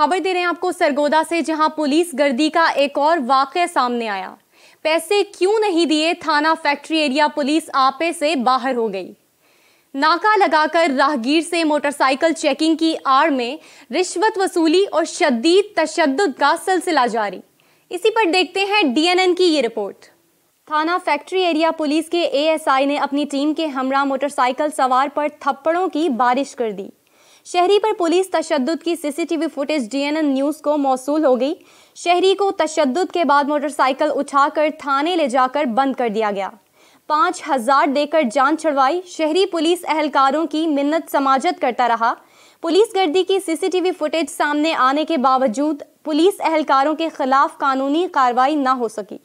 खबर दे रहे हैं आपको सरगोदा से जहां पुलिस गर्दी का एक और वाक़ सामने आया पैसे क्यों नहीं दिए थाना फैक्ट्री एरिया पुलिस आपे से बाहर हो गई नाका लगाकर राहगीर से मोटरसाइकिल चेकिंग की आड़ में रिश्वत वसूली और शदीद तशद का सिलसिला जारी इसी पर देखते हैं डीएनएन की ये रिपोर्ट थाना फैक्ट्री एरिया पुलिस के एएसआई ने अपनी टीम के हमरा मोटरसाइकिल सवार पर थप्पड़ों की बारिश कर दी शहरी पर पुलिस तशद की सीसीटीवी फुटेज डीएनएन न्यूज़ को मौसू हो गई शहरी को तशद के बाद मोटरसाइकिल उठाकर थाने ले जाकर बंद कर दिया गया पाँच हजार देकर जान छुड़वाई शहरी पुलिस अहलकारों की मिन्नत समाजत करता रहा पुलिस गर्दी की सीसीटीवी फुटेज सामने आने के बावजूद पुलिस अहलकारों के खिलाफ कानूनी कार्रवाई न हो सकी